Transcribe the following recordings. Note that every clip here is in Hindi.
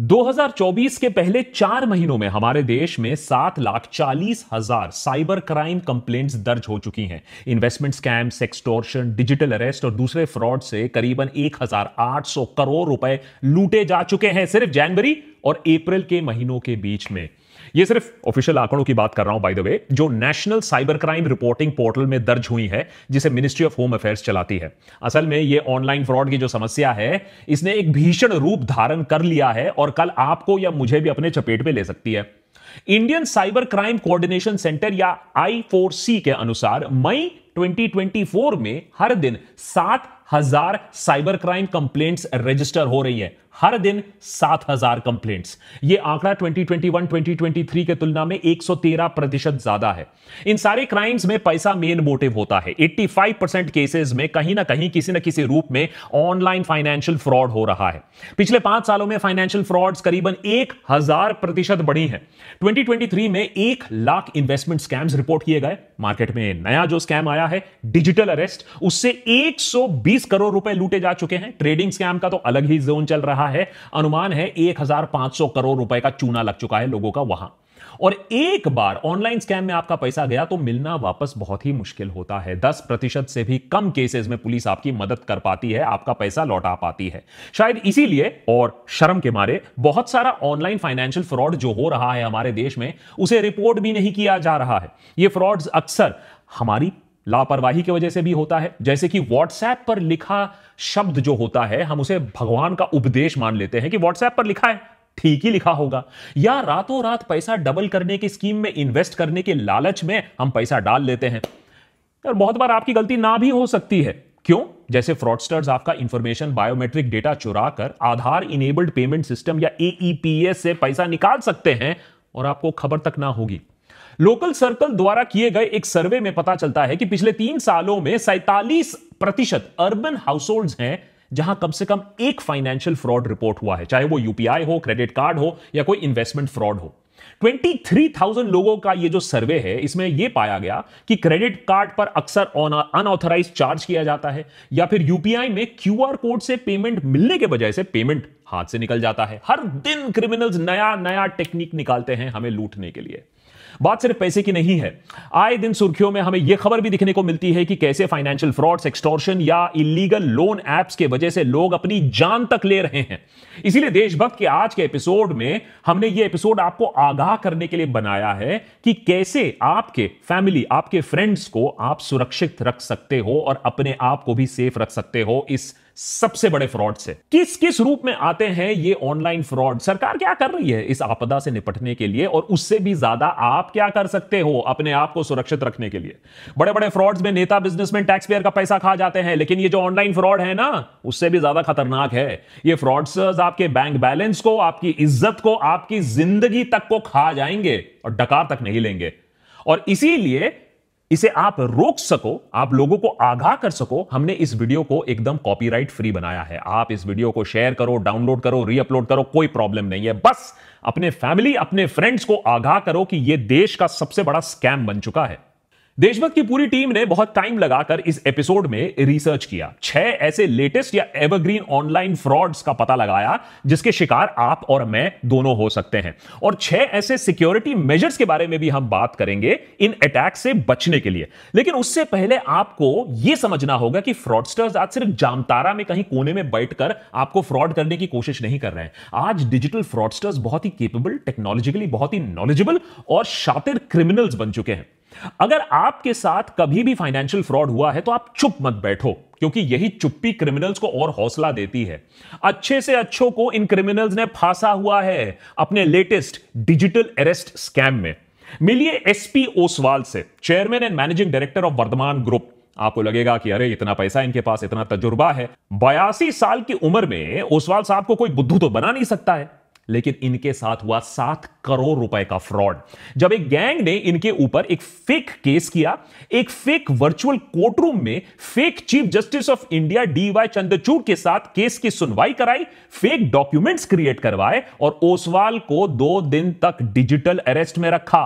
2024 के पहले चार महीनों में हमारे देश में सात लाख चालीस हजार साइबर क्राइम कंप्लेंट्स दर्ज हो चुकी हैं investment scam extortion digital arrest और दूसरे फ्रॉड से करीबन 1800 करोड़ रुपए लूटे जा चुके हैं सिर्फ जनवरी और अप्रैल के महीनों के बीच में ये सिर्फ ऑफिशियल आंकड़ों की बात कर रहा हूं बाय द वे जो national cyber crime reporting portal में दर्ज हुई है जिसे मिनिस्ट्री ऑफ होम अफेयर्स चलाती है असल में ये ऑनलाइन फ्रॉड की जो समस्या है इसने एक भीषण रूप धारण कर लिया है और कल आपको या मुझे भी अपने चपेट में ले सकती है Indian cyber crime coordination centre या आई के अनुसार मई 2024 में हर दिन सात हजार साइबर क्राइम कंप्लेंट्स रजिस्टर हो रही है हर दिन सात हजार कंप्लेंट्स ये आंकड़ा 2021 2023 के तुलना में 113 प्रतिशत ज्यादा है इन सारे क्राइम्स में पैसा मेन मोटिव होता है 85 परसेंट केसेस में कहीं ना कहीं किसी ना किसी रूप में ऑनलाइन फाइनेंशियल फ्रॉड हो रहा है पिछले पांच सालों में फाइनेंशियल फ्रॉड करीबन एक हजार प्रतिशत बढ़ी है थ्री में एक लाख इन्वेस्टमेंट स्कैम रिपोर्ट किए गए मार्केट में नया जो स्कैम आया है डिजिटल अरेस्ट उससे बीस तीस करोड़ रुपए लूटे जा चुके हैं ट्रेडिंग स्कैम का तो अलग ही जोन चल रहा है अनुमान है 1500 करोड़ रुपए का चूना लग चुका है लोगों का वहां और एक बार ऑनलाइन स्कैम में आपका पैसा गया तो मिलना वापस बहुत ही मुश्किल होता है दस प्रतिशत से भी कम केसेस में पुलिस आपकी मदद कर पाती है आपका पैसा लौटा पाती है शायद इसीलिए और शर्म के मारे बहुत सारा ऑनलाइन फाइनेंशियल फ्रॉड जो हो रहा है हमारे देश में उसे रिपोर्ट भी नहीं किया जा रहा है ये फ्रॉड्स अक्सर हमारी लापरवाही की वजह से भी होता है जैसे कि व्हाट्सएप पर लिखा शब्द जो होता है हम उसे भगवान का उपदेश मान लेते हैं कि व्हाट्सएप पर लिखा है ठीक ही लिखा होगा या रातों रात पैसा डबल करने की स्कीम में इन्वेस्ट करने के लालच में हम पैसा डाल लेते हैं और बहुत बार आपकी गलती ना भी हो सकती है क्यों जैसे फ्रॉडस्टर्स आपका इंफॉर्मेशन बायोमेट्रिक डेटा चुरा कर आधार इनेबल्ड पेमेंट सिस्टम या एईपीएस e से पैसा निकाल सकते हैं और आपको खबर तक ना होगी लोकल सर्कल द्वारा किए गए एक सर्वे में पता चलता है कि पिछले तीन सालों में सैतालीस प्रतिशत अर्बन हाउस हैं जहां कम से कम एक फाइनेंशियल फ्रॉड रिपोर्ट हुआ है चाहे वो यूपीआई हो क्रेडिट कार्ड हो या कोई इन्वेस्टमेंट फ्रॉड हो 23,000 लोगों का ये जो सर्वे है इसमें यह पाया गया कि क्रेडिट कार्ड पर अक्सर अनऑथराइज चार्ज किया जाता है या फिर यूपीआई में क्यूआर कोड से पेमेंट मिलने के बजाय से पेमेंट हाथ से निकल जाता है हर दिन क्रिमिनल्स नया नया टेक्निक निकालते हैं हमें लूटने के लिए बात सिर्फ पैसे की नहीं है आए दिन सुर्खियों में हमें यह खबर भी दिखने को मिलती है कि कैसे फाइनेंशियल फ्रॉड्स एक्सटॉर्शन या इलीगल लोन एप्स के वजह से लोग अपनी जान तक ले रहे हैं इसीलिए देशभक्त के आज के एपिसोड में हमने ये एपिसोड आपको आगाह करने के लिए बनाया है कि कैसे आपके फैमिली आपके फ्रेंड्स को आप सुरक्षित रख सकते हो और अपने आप को भी सेफ रख सकते हो इस सबसे बड़े फ्रॉड से किस किस रूप में आते हैं ये ऑनलाइन फ्रॉड सरकार क्या कर रही है इस आपदा से निपटने के लिए और उससे भी ज्यादा आप क्या कर सकते हो अपने आप को सुरक्षित रखने के लिए बड़े बड़े फ्रॉड्स में नेता बिजनेसमैन टैक्स पेयर का पैसा खा जाते हैं लेकिन ये जो ऑनलाइन फ्रॉड है ना उससे भी ज्यादा खतरनाक है ये फ्रॉड्स आपके बैंक बैलेंस को आपकी इज्जत को आपकी जिंदगी तक को खा जाएंगे और डकार तक नहीं लेंगे और इसीलिए इसे आप रोक सको आप लोगों को आगाह कर सको हमने इस वीडियो को एकदम कॉपीराइट फ्री बनाया है आप इस वीडियो को शेयर करो डाउनलोड करो रीअपलोड करो कोई प्रॉब्लम नहीं है बस अपने फैमिली अपने फ्रेंड्स को आगाह करो कि यह देश का सबसे बड़ा स्कैम बन चुका है देशभक्त की पूरी टीम ने बहुत टाइम लगाकर इस एपिसोड में रिसर्च किया छह ऐसे लेटेस्ट या एवरग्रीन ऑनलाइन फ्रॉड्स का पता लगाया जिसके शिकार आप और मैं दोनों हो सकते हैं और छह ऐसे सिक्योरिटी मेजर्स के बारे में भी हम बात करेंगे इन अटैक से बचने के लिए लेकिन उससे पहले आपको यह समझना होगा कि फ्रॉडस्टर्स आज सिर्फ जामतारा में कहीं कोने में बैठकर आपको फ्रॉड करने की कोशिश नहीं कर रहे हैं आज डिजिटल फ्रॉडस्टर्स बहुत ही केपेबल टेक्नोलॉजिकली बहुत ही नॉलेजेबल और शातिर क्रिमिनल्स बन चुके हैं अगर आपके साथ कभी भी फाइनेंशियल फ्रॉड हुआ है तो आप चुप मत बैठो क्योंकि यही चुप्पी क्रिमिनल्स को और हौसला देती है अच्छे से अच्छों को इन क्रिमिनल्स ने फांसा हुआ है अपने लेटेस्ट डिजिटल अरेस्ट स्कैम में मिलिए एसपी ओसवाल से chairman and managing director of Vardhman group आपको लगेगा कि अरे इतना पैसा इनके पास इतना तजुर्बा है बयासी साल की उम्र में ओसवाल साहब को कोई बुद्धू तो बना नहीं सकता है लेकिन इनके साथ हुआ सात करोड़ रुपए का फ्रॉड जब एक गैंग ने इनके ऊपर एक फेक केस किया एक फेक वर्चुअल कोर्टरूम में fake chief justice of India D Y Chandrachud के साथ केस की सुनवाई कराई फेक डॉक्यूमेंट्स क्रिएट करवाए और ओसवाल को दो दिन तक डिजिटल अरेस्ट में रखा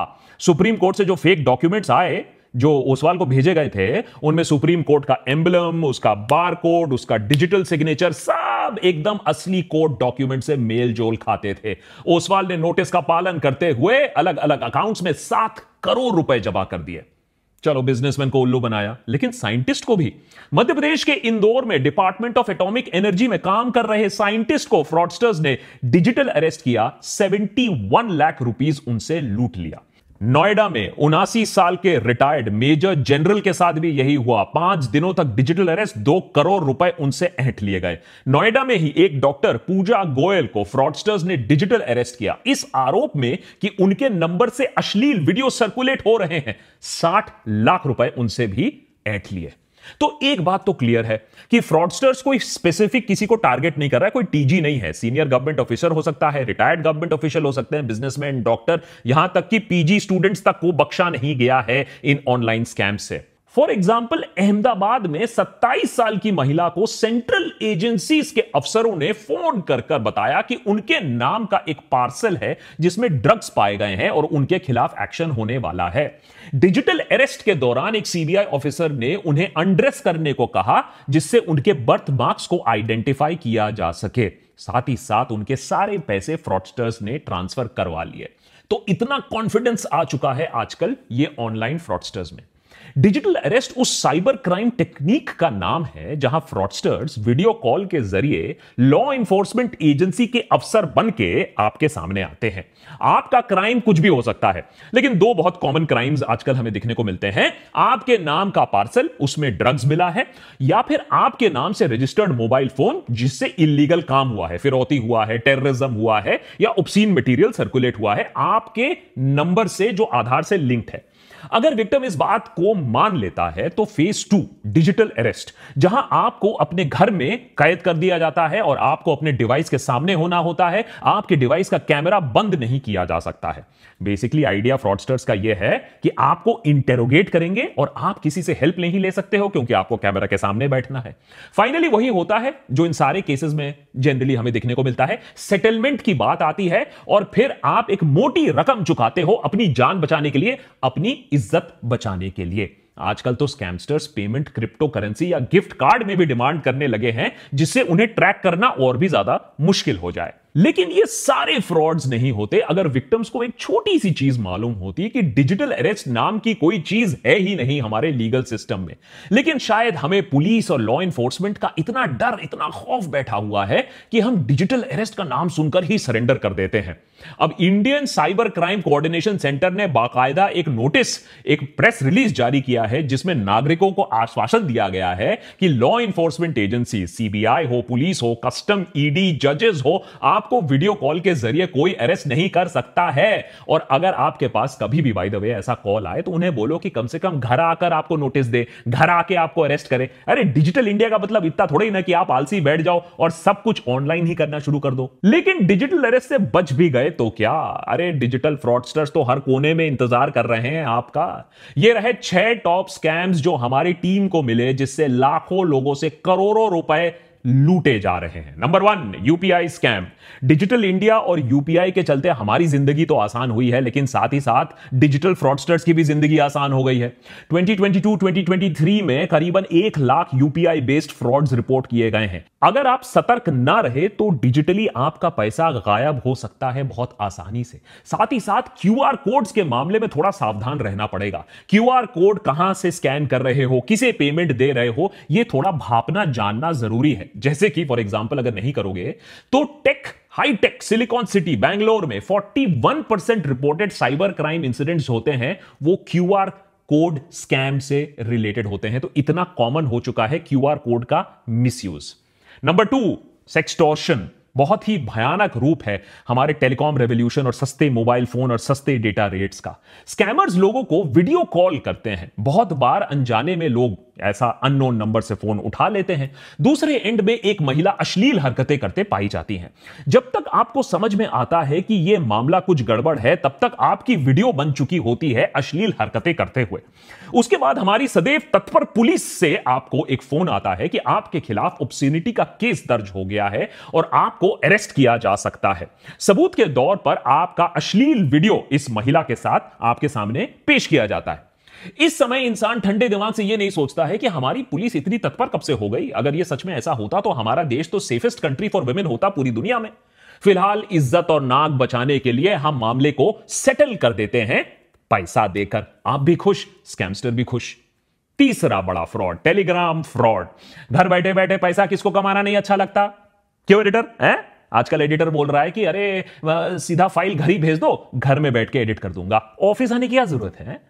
सुप्रीम कोर्ट से जो फेक डॉक्यूमेंट्स आए जो ओसवाल को भेजे गए थे उनमें सुप्रीम कोर्ट का एम्बलम उसका बार कोड उसका डिजिटल सिग्नेचर सब सब एकदम असली कोर्ट डॉक्यूमेंट से मेल जोल खाते थे ओसवाल ने नोटिस का पालन करते हुए अलग अलग अकाउंट्स में सात करोड़ रुपए जमा कर दिए चलो बिजनेसमैन को उल्लू बनाया लेकिन साइंटिस्ट को भी मध्य प्रदेश के इंदौर में डिपार्टमेंट ऑफ एटॉमिक एनर्जी में काम कर रहे साइंटिस्ट को फ्रॉडस्टर्स ने डिजिटल अरेस्ट किया 71 लाख रुपीस उनसे लूट लिया नोएडा में उनासी साल के रिटायर्ड मेजर जनरल के साथ भी यही हुआ पांच दिनों तक डिजिटल अरेस्ट दो करोड़ रुपए उनसे ऐंठ लिए गए नोएडा में ही एक डॉक्टर पूजा गोयल को फ्रॉडस्टर्स ने डिजिटल अरेस्ट किया इस आरोप में कि उनके नंबर से अश्लील वीडियो सर्कुलेट हो रहे हैं साठ लाख रुपए उनसे भी ऐंठ लिए तो एक बात तो क्लियर है कि फ्रॉडस्टर्स कोई स्पेसिफिक किसी को टारगेट नहीं कर रहा है कोई टीजी नहीं है सीनियर गवर्नमेंट ऑफिसर हो सकता है रिटायर्ड गवर्नमेंट ऑफिसर हो सकते हैं बिजनेसमैन डॉक्टर यहां तक कि पीजी स्टूडेंट्स तक को बख्शा नहीं गया है इन ऑनलाइन स्कैम से फॉर एग्जाम्पल अहमदाबाद में 27 साल की महिला को सेंट्रल एजेंसी के अफसरों ने फोन कर कर बताया कि उनके नाम का एक पार्सल है जिसमें ड्रग्स पाए गए हैं और उनके खिलाफ एक्शन होने वाला है डिजिटल अरेस्ट के दौरान एक सीबीआई ऑफिसर ने उन्हें अनड्रेस करने को कहा जिससे उनके बर्थ मार्क्स को आइडेंटिफाई किया जा सके साथ ही साथ उनके सारे पैसे फ्रॉडस्टर्स ने ट्रांसफर करवा लिए तो इतना कॉन्फिडेंस आ चुका है आजकल ये ऑनलाइन फ्रॉडस्टर्स में डिजिटल अरेस्ट उस साइबर क्राइम टेक्निक का नाम है जहां फ्रॉडस्टर्स वीडियो कॉल के जरिए लॉ इन्फोर्समेंट एजेंसी के अफसर बन के आपके सामने आते हैं आपका क्राइम कुछ भी हो सकता है लेकिन दो बहुत कॉमन क्राइम्स आजकल हमें दिखने को मिलते हैं आपके नाम का पार्सल उसमें ड्रग्स मिला है या फिर आपके नाम से रजिस्टर्ड मोबाइल फोन जिससे इलीगल काम हुआ है फिरौती हुआ है टेररिज्म हुआ है या उपसीन मटेरियल सर्कुलेट हुआ है आपके नंबर से जो आधार से लिंक्ड है अगर विक्टिम इस बात को मान लेता है तो फेज टू डिजिटल अरेस्ट जहां आपको अपने घर में कैद कर दिया जाता है और आपको अपने डिवाइस के सामने होना होता है आपके डिवाइस का कैमरा बंद नहीं किया जा सकता है बेसिकली आइडिया फ्रॉडस्टर्स का यह है कि आपको इंटेरोगेट करेंगे और आप किसी से हेल्प नहीं ले सकते हो क्योंकि आपको कैमरा के सामने बैठना है फाइनली वही होता है जो इन सारे केसेस में जनरली हमें देखने को मिलता है सेटलमेंट की बात आती है और फिर आप एक मोटी रकम चुकाते हो अपनी जान बचाने के लिए अपनी इज्जत बचाने के लिए आजकल तो स्कैमस्टर्स पेमेंट क्रिप्टो करेंसी या गिफ्ट कार्ड में भी डिमांड करने लगे हैं जिससे उन्हें ट्रैक करना और भी ज्यादा मुश्किल हो जाए लेकिन ये सारे फ्रॉड्स नहीं होते अगर विक्टम्स को एक छोटी सी चीज मालूम होती कि डिजिटल अरेस्ट नाम की कोई चीज है ही नहीं हमारे लीगल सिस्टम में लेकिन शायद हमें पुलिस और लॉ इन्फोर्समेंट का इतना डर इतना खौफ बैठा हुआ है कि हम डिजिटल अरेस्ट का नाम सुनकर ही सरेंडर कर देते हैं अब Indian cyber crime coordination centre ने बाकायदा एक नोटिस एक प्रेस रिलीज जारी किया है जिसमें नागरिकों को आश्वासन दिया गया है कि लॉ इन्फोर्समेंट एजेंसी सीबीआई हो पुलिस हो कस्टम ईडी जजेस हो आप आपको वीडियो कॉल के जरिए कोई अरेस्ट नहीं कर सकता है और अगर आपके पास कभी भी बाई द वे ऐसा कॉल आए तो उन्हें बोलो कि कम से कम घर आकर आपको नोटिस दे घर आके आपको अरेस्ट करे अरे डिजिटल इंडिया का मतलब इतना थोड़ा ही ना कि आप आलसी बैठ जाओ और सब कुछ ऑनलाइन ही करना शुरू कर दो लेकिन डिजिटल अरेस्ट से बच भी गए तो क्या अरे डिजिटल फ्रॉडस्टर्स तो हर कोने में इंतजार कर रहे हैं आपका ये रहे छह टॉप स्कैम्स जो हमारी टीम को मिले जिससे लाखों लोगों से करोड़ों रुपए लूटे जा रहे हैं number one UPI scam digital India और यूपीआई के चलते हमारी जिंदगी तो आसान हुई है लेकिन साथ ही साथ डिजिटल फ्रॉडस्टर्स की भी जिंदगी आसान हो गई है 2022 2023 में करीबन एक lakh UPI based frauds report किए गए हैं अगर आप सतर्क ना रहे तो डिजिटली आपका पैसा गायब हो सकता है बहुत आसानी से साथ ही साथ क्यू कोड्स के मामले में थोड़ा सावधान रहना पड़ेगा आर कोड कहां से स्कैन कर रहे हो किसे पेमेंट दे रहे हो यह थोड़ा भापना जानना जरूरी है जैसे कि फॉर एग्जाम्पल अगर नहीं करोगे तो tech hitech silicon city Bangalore में 41 percent reported cyber crime incidents होते हैं वो क्यूआर कोड स्कैम से रिलेटेड होते हैं तो इतना कॉमन हो चुका है आर कोड का यूज नंबर टू सेक्सटोर्शन बहुत ही भयानक रूप है हमारे टेलीकॉम रेवोल्यूशन और सस्ते मोबाइल फोन और सस्ते डेटा रेट्स का स्कैमर्स लोगों को वीडियो कॉल करते हैं बहुत बार अनजाने में लोग ऐसा अननोन नंबर से फोन उठा लेते हैं दूसरे एंड में एक महिला अश्लील हरकतें करते पाई जाती हैं जब तक आपको समझ में आता है कि यह मामला कुछ गड़बड़ है तब तक आपकी वीडियो बन चुकी होती है अश्लील हरकतें करते हुए उसके बाद हमारी सदैव तत्पर पुलिस से आपको एक फोन आता है कि आपके खिलाफ ऑप्सिनिटी का केस दर्ज हो गया है और आपको अरेस्ट किया जा सकता है सबूत के दौर पर आपका अश्लील वीडियो इस महिला के साथ आपके सामने पेश किया जाता है इस समय इंसान ठंडे दिमाग से यह नहीं सोचता है कि हमारी पुलिस इतनी तत्पर कब से हो गई अगर यह सच में ऐसा होता तो हमारा देश तो सेफेस्ट कंट्री फॉर वुमेन होता पूरी दुनिया में फिलहाल इज्जत और नाक बचाने के लिए हम मामले को सेटल कर देते हैं पैसा देकर आप भी खुश स्कैमस्टर भी खुश तीसरा बड़ा फ्रॉड टेलीग्राम फ्रॉड घर बैठे बैठे पैसा किसको कमाना नहीं अच्छा लगता क्यों एडिटर है आजकल एडिटर बोल रहा है कि अरे सीधा फाइल घर ही भेज दो घर में बैठ के एडिट कर दूंगा ऑफिस आने की क्या जरूरत है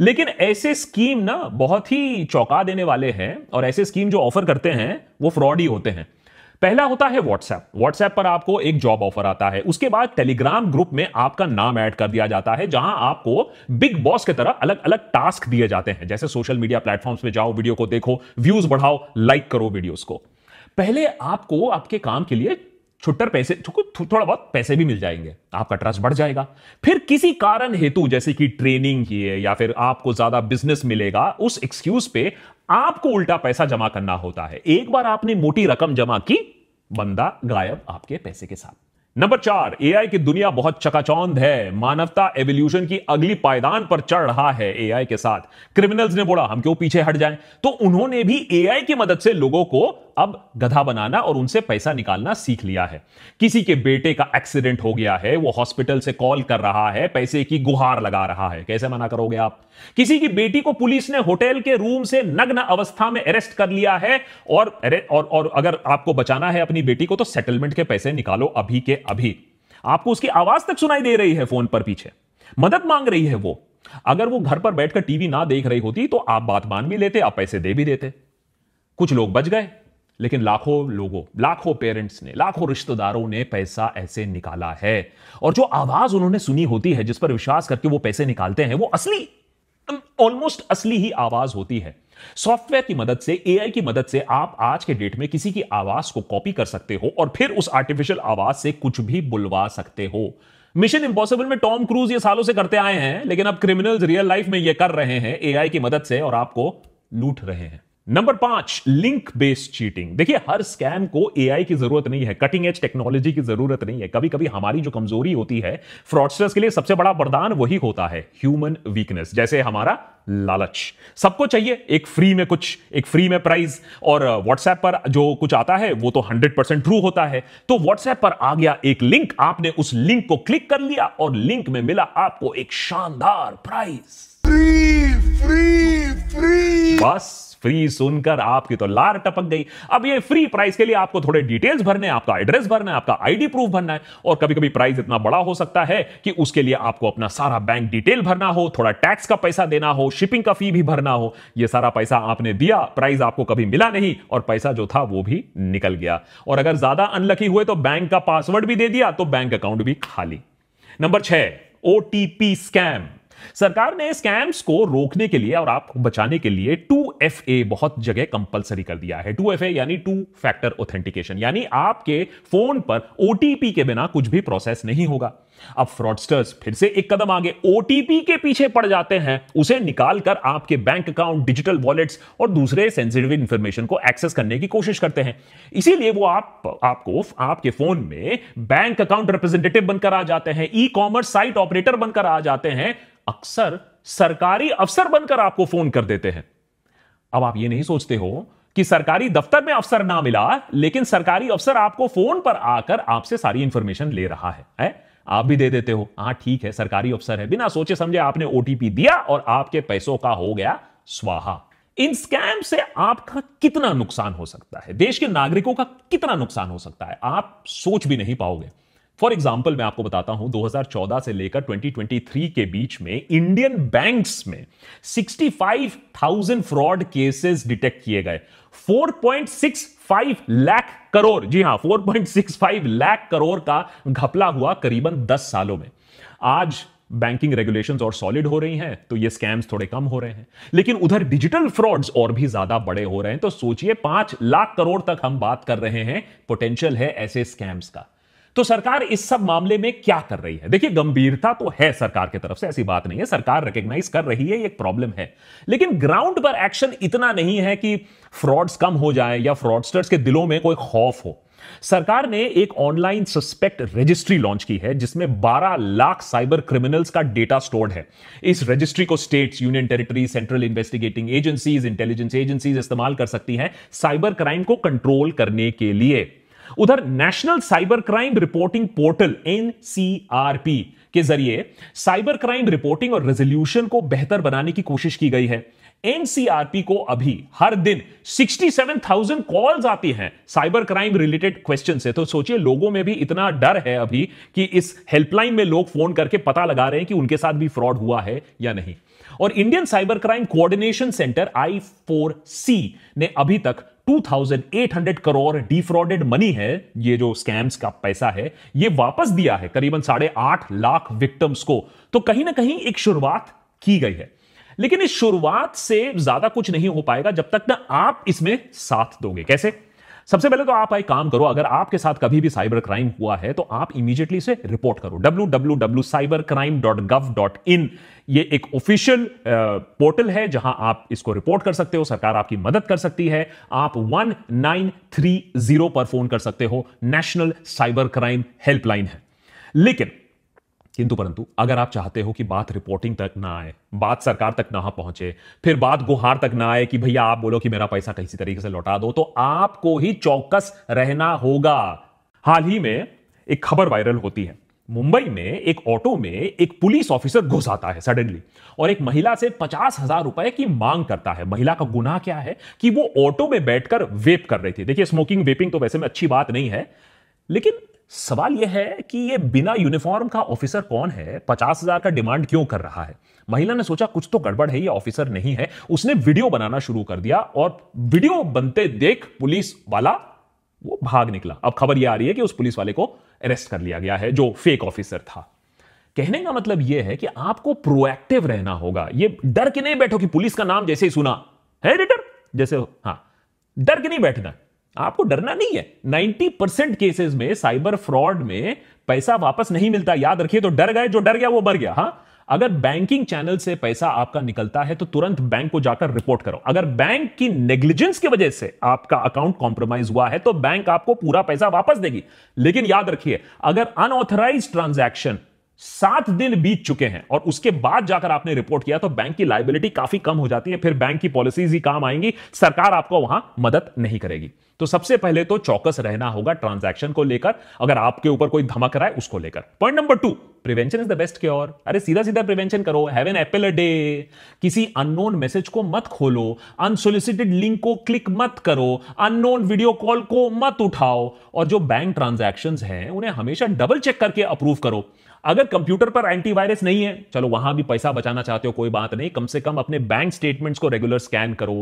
लेकिन ऐसे स्कीम ना बहुत ही चौंका देने वाले हैं और ऐसे स्कीम जो ऑफर करते हैं वो फ्रॉड ही होते हैं पहला होता है व्हाट्सएप व्हाट्सएप पर आपको एक जॉब ऑफर आता है उसके बाद टेलीग्राम ग्रुप में आपका नाम ऐड कर दिया जाता है जहां आपको बिग बॉस की तरह अलग अलग टास्क दिए जाते हैं जैसे सोशल मीडिया प्लेटफॉर्म्स में जाओ वीडियो को देखो व्यूज बढ़ाओ लाइक करो वीडियोस को पहले आपको आपके काम के लिए छुट्टर पैसे थोड़ा बहुत पैसे भी मिल जाएंगे आपका ट्रस्ट बढ़ जाएगा फिर किसी कारण हेतु जैसे कि ट्रेनिंग की है या फिर आपको ज्यादा बिजनेस मिलेगा उस एक्सक्यूज पे आपको उल्टा पैसा जमा करना होता है एक बार आपने मोटी रकम जमा की बंदा गायब आपके पैसे के साथ नंबर चार एआई की दुनिया बहुत चकाचौंध है मानवता एवोल्यूशन की अगली पायदान पर चढ़ रहा है एआई के साथ क्रिमिनल्स ने बोला हम क्यों पीछे हट जाएं तो उन्होंने भी एआई की मदद से लोगों को अब गधा बनाना और उनसे पैसा निकालना सीख लिया है किसी के बेटे का एक्सीडेंट हो गया है वो हॉस्पिटल से कॉल कर रहा है पैसे की गुहार लगा रहा है कैसे मना करोगे आप किसी की बेटी को पुलिस ने होटल के रूम से नग्न अवस्था में अरेस्ट कर लिया है और और, और अगर आपको बचाना है अपनी बेटी को तो सेटलमेंट के पैसे निकालो अभी के अभी आपको उसकी आवाज तक सुनाई दे रही है फोन पर पीछे मदद मांग रही है वो अगर वो घर पर बैठकर टीवी ना देख रही होती तो आप बात मान भी लेते आप पैसे दे भी देते कुछ लोग बच गए लेकिन लाखों लोगों लाखों पेरेंट्स ने लाखों रिश्तेदारों ने पैसा ऐसे निकाला है और जो आवाज उन्होंने सुनी होती है जिस पर विश्वास करके वो पैसे निकालते हैं वो असली ऑलमोस्ट असली ही आवाज होती है सॉफ्टवेयर की मदद से एआई की मदद से आप आज के डेट में किसी की आवाज को कॉपी कर सकते हो और फिर उस आर्टिफिशियल आवाज से कुछ भी बुलवा सकते हो मिशन इंपॉसिबल में टॉम क्रूज ये सालों से करते आए हैं लेकिन अब क्रिमिनल्स रियल लाइफ में ये कर रहे हैं एआई की मदद से और आपको लूट रहे हैं नंबर पांच लिंक बेस्ड चीटिंग देखिए हर स्कैम को एआई की जरूरत नहीं है कटिंग एज टेक्नोलॉजी की जरूरत नहीं है कभी कभी हमारी जो कमजोरी होती है फ्रॉडस्टर्स के लिए सबसे बड़ा वरदान वही होता है ह्यूमन वीकनेस जैसे हमारा लालच सबको चाहिए एक फ्री में कुछ एक फ्री में प्राइस और व्हाट्सएप पर जो कुछ आता है वो तो हंड्रेड परसेंट ट्रू होता है तो व्हाट्सएप पर आ गया एक लिंक आपने उस लिंक को क्लिक कर लिया और लिंक में मिला आपको एक शानदार प्राइस फ्री फ्री फ्री बस फ्री सुनकर आपकी तो लार टपक गई अब ये फ्री प्राइस के लिए आपको थोड़े डिटेल्स भरने आपका एड्रेस भरना है आपका आईडी प्रूफ भरना है और कभी कभी प्राइस इतना बड़ा हो सकता है कि उसके लिए आपको अपना सारा बैंक डिटेल भरना हो थोड़ा टैक्स का पैसा देना हो शिपिंग का फी भी भरना हो यह सारा पैसा आपने दिया प्राइस आपको कभी मिला नहीं और पैसा जो था वो भी निकल गया और अगर ज्यादा अनलकी हुए तो बैंक का पासवर्ड भी दे दिया तो बैंक अकाउंट भी खाली नंबर छह ओटीपी स्कैम सरकार ने स्कैम्स को रोकने के लिए और आपको बचाने के लिए टू एफ ए बहुत जगह कंपलसरी कर दिया है टू एफ ए यानी टू फैक्टर ऑथेंटिकेशन यानी आपके फोन पर ओटीपी के बिना कुछ भी प्रोसेस नहीं होगा अब फ्रॉडस्टर्स फिर से एक कदम आगे ओटीपी के पीछे पड़ जाते हैं उसे निकालकर आपके बैंक अकाउंट डिजिटल वॉलेट्स और दूसरे सेंसिटिव इंफॉर्मेशन को एक्सेस करने की कोशिश करते हैं इसीलिए वो आप आपको आपके फोन में बैंक अकाउंट रिप्रेजेंटेटिव बनकर आ जाते हैं ई कॉमर्स साइट ऑपरेटर बनकर आ जाते हैं अक्सर सरकारी अफसर बनकर आपको फोन कर देते हैं अब आप यह नहीं सोचते हो कि सरकारी दफ्तर में अफसर ना मिला लेकिन सरकारी अफसर आपको फोन पर आकर आपसे सारी इंफॉर्मेशन ले रहा है, है? आप भी दे देते हो हाँ ठीक है सरकारी अफसर है बिना सोचे समझे आपने ओटीपी दिया और आपके पैसों का हो गया स्वाहा इन स्कैम से आपका कितना नुकसान हो सकता है देश के नागरिकों का कितना नुकसान हो सकता है आप सोच भी नहीं पाओगे फॉर एग्जाम्पल मैं आपको बताता हूं 2014 से लेकर 2023 के बीच में इंडियन बैंक्स में 65,000 फ्रॉड केसेस डिटेक्ट किए गए 4.65 लाख करोड़ जी हां 4.65 लाख करोड़ का घपला हुआ करीबन 10 सालों में आज बैंकिंग रेगुलेशंस और सॉलिड हो रही हैं तो ये स्कैम्स थोड़े कम हो रहे हैं लेकिन उधर डिजिटल फ्रॉड्स और भी ज्यादा बड़े हो रहे हैं तो सोचिए पांच लाख करोड़ तक हम बात कर रहे हैं पोटेंशियल है ऐसे स्कैम्स का तो सरकार इस सब मामले में क्या कर रही है देखिए गंभीरता तो है सरकार की तरफ से ऐसी बात नहीं है सरकार रिकग्नाइज कर रही है एक प्रॉब्लम है लेकिन ग्राउंड पर एक्शन इतना नहीं है कि फ्रॉड्स कम हो जाए या फ्रॉडस्टर्स के दिलों में कोई खौफ हो सरकार ने एक ऑनलाइन सस्पेक्ट रजिस्ट्री लॉन्च की है जिसमें 12 लाख साइबर क्रिमिनल्स का डेटा स्टोर्ड है इस रजिस्ट्री को states union territory central investigating agencies intelligence agencies इस्तेमाल कर सकती हैं साइबर क्राइम को कंट्रोल करने के लिए उधर national cyber crime reporting portal N के जरिए साइबर क्राइम रिपोर्टिंग और रेजोल्यूशन को बेहतर बनाने की कोशिश की गई है एनसीआरपी को अभी हर दिन 67,000 कॉल्स आती हैं साइबर क्राइम रिलेटेड क्वेश्चन से तो सोचिए लोगों में भी इतना डर है अभी कि इस हेल्पलाइन में लोग फोन करके पता लगा रहे हैं कि उनके साथ भी फ्रॉड हुआ है या नहीं और Indian cyber crime coordination centre I four C ने अभी तक 2,800 करोड़ डिफ्रॉडेड मनी है ये जो स्कैम्स का पैसा है ये वापस दिया है करीबन साढ़े आठ लाख विक्टम्स को तो कहीं ना कहीं एक शुरुआत की गई है लेकिन इस शुरुआत से ज्यादा कुछ नहीं हो पाएगा जब तक ना आप इसमें साथ दोगे कैसे सबसे पहले तो आप एक काम करो अगर आपके साथ कभी भी साइबर क्राइम हुआ है तो आप इमीडिएटली से रिपोर्ट करो www.cybercrime.gov.in ये एक ऑफिशियल पोर्टल है जहां आप इसको रिपोर्ट कर सकते हो सरकार आपकी मदद कर सकती है आप 1930 पर फोन कर सकते हो नेशनल साइबर क्राइम हेल्पलाइन है लेकिन किंतु परंतु अगर आप चाहते हो कि बात रिपोर्टिंग तक ना आए बात सरकार तक ना पहुंचे फिर बात गुहार तक ना आए कि भैया आप बोलो कि मेरा पैसा किसी तरीके से लौटा दो तो आपको ही चौकस रहना होगा हाल ही में एक खबर वायरल होती है मुंबई में एक ऑटो में एक पुलिस ऑफिसर घुस आता है सडनली और एक महिला से पचास हजार रुपए की मांग करता है महिला का गुनाह क्या है कि वो ऑटो में बैठकर वेप कर रही थी देखिए स्मोकिंग वेपिंग तो वैसे में अच्छी बात नहीं है लेकिन सवाल यह है कि ये बिना यूनिफॉर्म का ऑफिसर कौन है पचास हजार का डिमांड क्यों कर रहा है महिला ने सोचा कुछ तो गड़बड़ है ये ऑफिसर नहीं है उसने वीडियो बनाना शुरू कर दिया और वीडियो बनते देख पुलिस वाला वो भाग निकला अब खबर यह आ रही है कि उस पुलिस वाले को अरेस्ट कर लिया गया है जो फेक ऑफिसर था कहने का मतलब यह है कि आपको प्रोएक्टिव रहना होगा ये डर के नहीं बैठो कि पुलिस का नाम जैसे ही सुना है एडिटर जैसे हाँ डर के नहीं बैठना आपको डरना नहीं है 90 परसेंट केसेस में साइबर फ्रॉड में पैसा वापस नहीं मिलता याद रखिए तो डर गए जो डर गया वो बर गया हाँ अगर बैंकिंग चैनल से पैसा आपका निकलता है तो तुरंत बैंक को जाकर रिपोर्ट करो अगर बैंक की नेग्लिजेंस की वजह से आपका अकाउंट कॉम्प्रोमाइज हुआ है तो बैंक आपको पूरा पैसा वापस देगी लेकिन याद रखिए अगर अनऑथराइज ट्रांजैक्शन सात दिन बीत चुके हैं और उसके बाद जाकर आपने रिपोर्ट किया तो बैंक की लाइबिलिटी काफी कम हो जाती है फिर बैंक की पॉलिसीज ही काम आएंगी सरकार आपको वहां मदद नहीं करेगी तो सबसे पहले तो चौकस रहना होगा ट्रांजैक्शन को लेकर अगर आपके ऊपर कोई धमक रहा है उसको लेकर point number two prevention is the best cure अरे सीधा सीधा प्रिवेंशन करो have an apple a day किसी अननोन मैसेज को मत खोलो अनसोलिसिटेड लिंक को क्लिक मत करो अननोन वीडियो कॉल को मत उठाओ और जो बैंक ट्रांजेक्शन है उन्हें हमेशा डबल चेक करके अप्रूव करो अगर कंप्यूटर पर एंटीवायरस नहीं है चलो वहां भी पैसा बचाना चाहते हो कोई बात नहीं कम से कम अपने बैंक स्टेटमेंट्स को रेगुलर स्कैन करो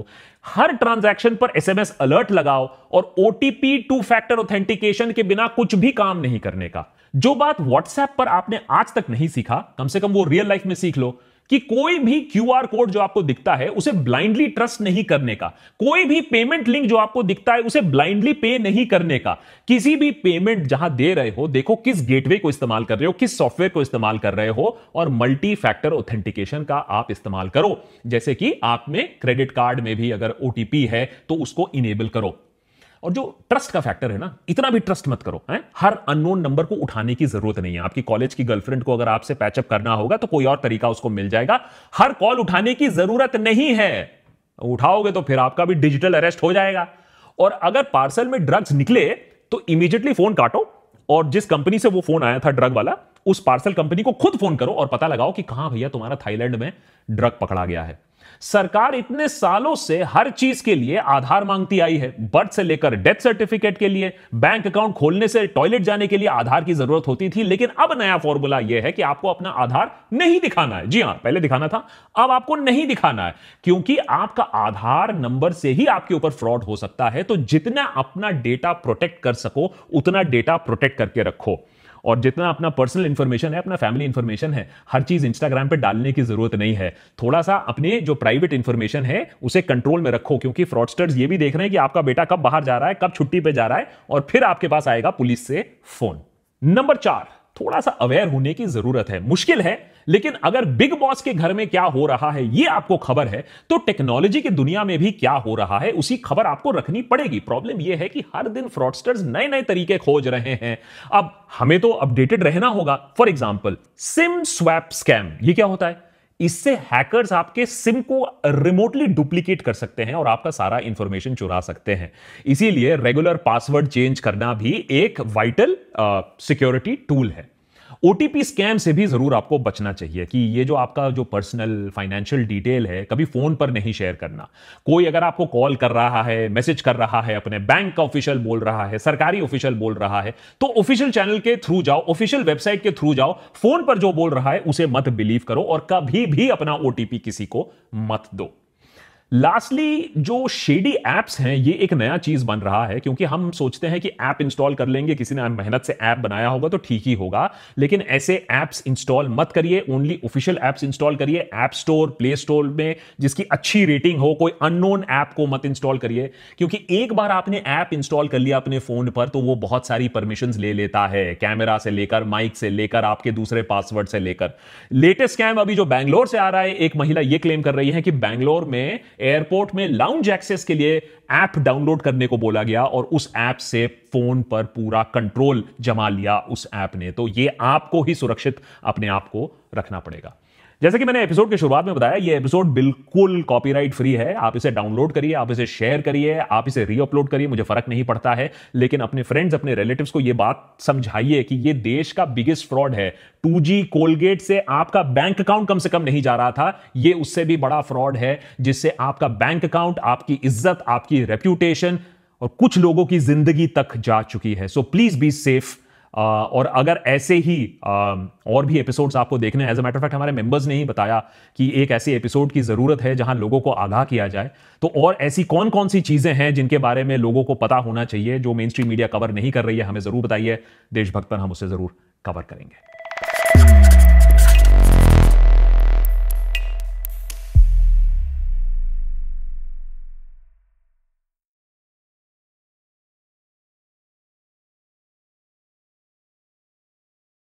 हर ट्रांजैक्शन पर एसएमएस अलर्ट लगाओ और ओटीपी टू फैक्टर ऑथेंटिकेशन के बिना कुछ भी काम नहीं करने का जो बात व्हाट्सएप पर आपने आज तक नहीं सीखा कम से कम वो रियल लाइफ में सीख लो कि कोई भी आर कोड जो आपको दिखता है उसे ब्लाइंडली ट्रस्ट नहीं करने का कोई भी पेमेंट लिंक जो आपको दिखता है उसे ब्लाइंडली पे नहीं करने का किसी भी पेमेंट जहां दे रहे हो देखो किस गेटवे को इस्तेमाल कर रहे हो किस सॉफ्टवेयर को इस्तेमाल कर रहे हो और मल्टी फैक्टर ऑथेंटिकेशन का आप इस्तेमाल करो जैसे कि आप में क्रेडिट कार्ड में भी अगर ओटीपी है तो उसको इनेबल करो और जो ट्रस्ट का फैक्टर है ना इतना भी ट्रस्ट मत करो है हर अननोन नंबर को उठाने की जरूरत नहीं है आपकी कॉलेज की गर्लफ्रेंड को अगर आपसे पैचअप करना होगा तो कोई और तरीका उसको मिल जाएगा हर कॉल उठाने की जरूरत नहीं है उठाओगे तो फिर आपका भी डिजिटल अरेस्ट हो जाएगा और अगर पार्सल में ड्रग्स निकले तो इमीडिएटली फोन काटो और जिस कंपनी से वो फोन आया था ड्रग वाला उस पार्सल कंपनी को खुद फोन करो और पता लगाओ कि कहां भैया तुम्हारा थाईलैंड में ड्रग पकड़ा गया है सरकार इतने सालों से हर चीज के लिए आधार मांगती आई है बर्थ से लेकर डेथ सर्टिफिकेट के लिए बैंक अकाउंट खोलने से टॉयलेट जाने के लिए आधार की जरूरत होती थी लेकिन अब नया फॉर्मूला यह है कि आपको अपना आधार नहीं दिखाना है जी हां पहले दिखाना था अब आपको नहीं दिखाना है क्योंकि आपका आधार नंबर से ही आपके ऊपर फ्रॉड हो सकता है तो जितना अपना डेटा प्रोटेक्ट कर सको उतना डेटा प्रोटेक्ट करके रखो और जितना अपना पर्सनल इन्फॉर्मेशन है अपना फैमिली इन्फॉर्मेशन है हर चीज़ इंस्टाग्राम पर डालने की ज़रूरत नहीं है थोड़ा सा अपने जो प्राइवेट इन्फॉर्मेशन है उसे कंट्रोल में रखो क्योंकि फ्रॉडस्टर्स ये भी देख रहे हैं कि आपका बेटा कब बाहर जा रहा है कब छुट्टी पर जा रहा है और फिर आपके पास आएगा पुलिस से फोन नंबर चार थोड़ा सा अवेयर होने की जरूरत है मुश्किल है लेकिन अगर बिग बॉस के घर में क्या हो रहा है ये आपको खबर है तो टेक्नोलॉजी की दुनिया में भी क्या हो रहा है उसी खबर आपको रखनी पड़ेगी प्रॉब्लम यह है कि हर दिन फ्रॉडस्टर्स नए नए तरीके खोज रहे हैं अब हमें तो अपडेटेड रहना होगा for example SIM swap scam ये क्या होता है इससे हैकर्स आपके सिम को रिमोटली डुप्लीकेट कर सकते हैं और आपका सारा इंफॉर्मेशन चुरा सकते हैं इसीलिए रेगुलर पासवर्ड चेंज करना भी एक वाइटल सिक्योरिटी टूल है ओटीपी स्कैम से भी जरूर आपको बचना चाहिए कि ये जो आपका जो पर्सनल फाइनेंशियल डिटेल है कभी फोन पर नहीं शेयर करना कोई अगर आपको कॉल कर रहा है मैसेज कर रहा है अपने बैंक का ऑफिशियल बोल रहा है सरकारी ऑफिशियल बोल रहा है तो ऑफिशियल चैनल के थ्रू जाओ ऑफिशियल वेबसाइट के थ्रू जाओ फोन पर जो बोल रहा है उसे मत बिलीव करो और कभी भी अपना ओटीपी किसी को मत दो लास्टली जो शेडी एप्स हैं ये एक नया चीज़ बन रहा है क्योंकि हम सोचते हैं कि ऐप इंस्टॉल कर लेंगे किसी ने मेहनत से ऐप बनाया होगा तो ठीक ही होगा लेकिन ऐसे ऐप्स इंस्टॉल मत करिए ओनली ऑफिशियल ऐप्स इंस्टॉल करिए ऐप स्टोर प्ले स्टोर में जिसकी अच्छी रेटिंग हो कोई अननोन ऐप को मत इंस्टॉल करिए क्योंकि एक बार आपने ऐप इंस्टॉल कर लिया अपने फ़ोन पर तो वो बहुत सारी परमिशन ले लेता है कैमरा से लेकर माइक से लेकर आपके दूसरे पासवर्ड से लेकर लेटेस्ट स्कैम अभी जो बैंगलोर से आ रहा है एक महिला ये क्लेम कर रही है कि बैंगलोर में एयरपोर्ट में लाउंज एक्सेस के लिए ऐप डाउनलोड करने को बोला गया और उस ऐप से फोन पर पूरा कंट्रोल जमा लिया उस ऐप ने तो ये आपको ही सुरक्षित अपने आप को रखना पड़ेगा जैसे कि मैंने एपिसोड के शुरुआत में बताया ये एपिसोड बिल्कुल कॉपीराइट फ्री है आप इसे डाउनलोड करिए आप इसे शेयर करिए आप इसे रीअपलोड करिए मुझे फर्क नहीं पड़ता है लेकिन अपने फ्रेंड्स अपने रिलेटिव को ये बात समझाइए कि ये देश का बिगेस्ट फ्रॉड है टू कोलगेट से आपका बैंक अकाउंट कम से कम नहीं जा रहा था ये उससे भी बड़ा फ्रॉड है जिससे आपका बैंक अकाउंट आपकी इज्जत आपकी रेप्यूटेशन और कुछ लोगों की जिंदगी तक जा चुकी है सो प्लीज बी सेफ और अगर ऐसे ही और भी एपिसोड्स आपको देखने हैं एज अ मैटर फैक्ट हमारे मेंबर्स ने ही बताया कि एक ऐसे एपिसोड की ज़रूरत है जहां लोगों को आगाह किया जाए तो और ऐसी कौन कौन सी चीज़ें हैं जिनके बारे में लोगों को पता होना चाहिए जो मेन स्ट्रीम मीडिया कवर नहीं कर रही है हमें ज़रूर बताइए देशभक्त पर हम उसे ज़रूर कवर करेंगे